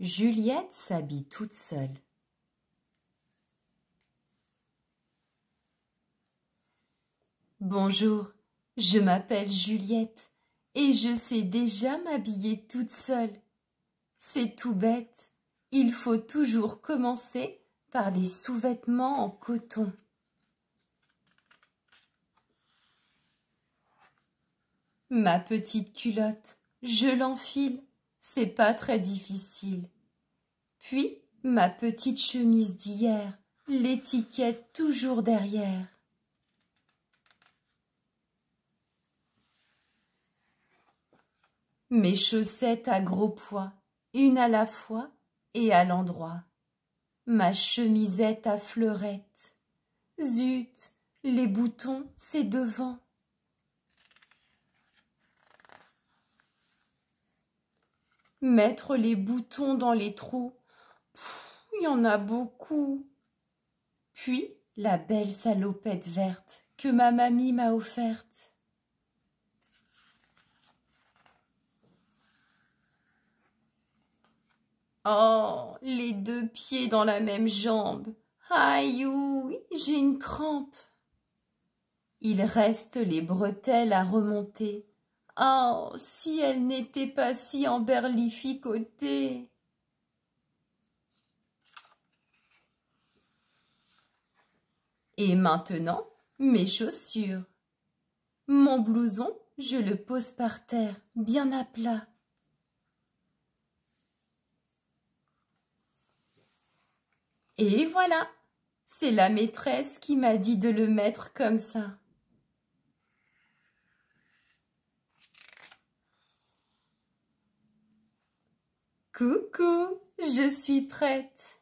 Juliette s'habille toute seule. Bonjour, je m'appelle Juliette et je sais déjà m'habiller toute seule. C'est tout bête, il faut toujours commencer par les sous-vêtements en coton. Ma petite culotte, je l'enfile c'est pas très difficile. Puis ma petite chemise d'hier, l'étiquette toujours derrière. Mes chaussettes à gros poids, une à la fois et à l'endroit. Ma chemisette à fleurettes. Zut, les boutons, c'est devant. Mettre les boutons dans les trous. Il y en a beaucoup. Puis la belle salopette verte que ma mamie m'a offerte. Oh, les deux pieds dans la même jambe. Aïe, j'ai une crampe. Il reste les bretelles à remonter. Oh, si elle n'était pas si emberlificotée Et maintenant, mes chaussures. Mon blouson, je le pose par terre, bien à plat. Et voilà, c'est la maîtresse qui m'a dit de le mettre comme ça. Coucou, je suis prête.